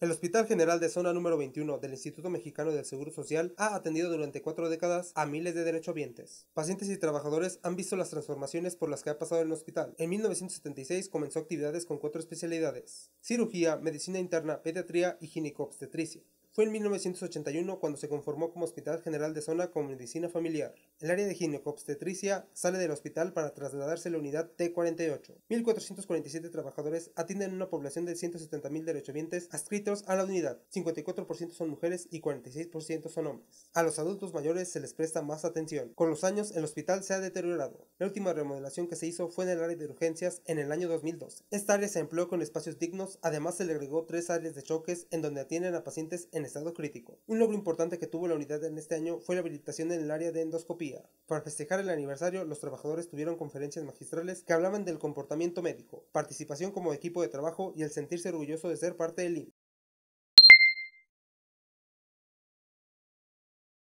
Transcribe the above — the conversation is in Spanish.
El Hospital General de Zona número 21 del Instituto Mexicano del Seguro Social ha atendido durante cuatro décadas a miles de derechohabientes. Pacientes y trabajadores han visto las transformaciones por las que ha pasado el hospital. En 1976 comenzó actividades con cuatro especialidades: cirugía, medicina interna, pediatría y gineco-obstetricia. Fue en 1981 cuando se conformó como Hospital General de Zona con Medicina Familiar. El área de ginecobstetricia sale del hospital para trasladarse a la unidad T48. 1.447 trabajadores atienden una población de 170.000 derechohabientes adscritos a la unidad. 54% son mujeres y 46% son hombres. A los adultos mayores se les presta más atención. Con los años, el hospital se ha deteriorado. La última remodelación que se hizo fue en el área de urgencias en el año 2002. Esta área se empleó con espacios dignos, además se le agregó tres áreas de choques en donde atienden a pacientes en estado crítico. Un logro importante que tuvo la unidad en este año fue la habilitación en el área de endoscopía. Para festejar el aniversario, los trabajadores tuvieron conferencias magistrales que hablaban del comportamiento médico, participación como equipo de trabajo y el sentirse orgulloso de ser parte del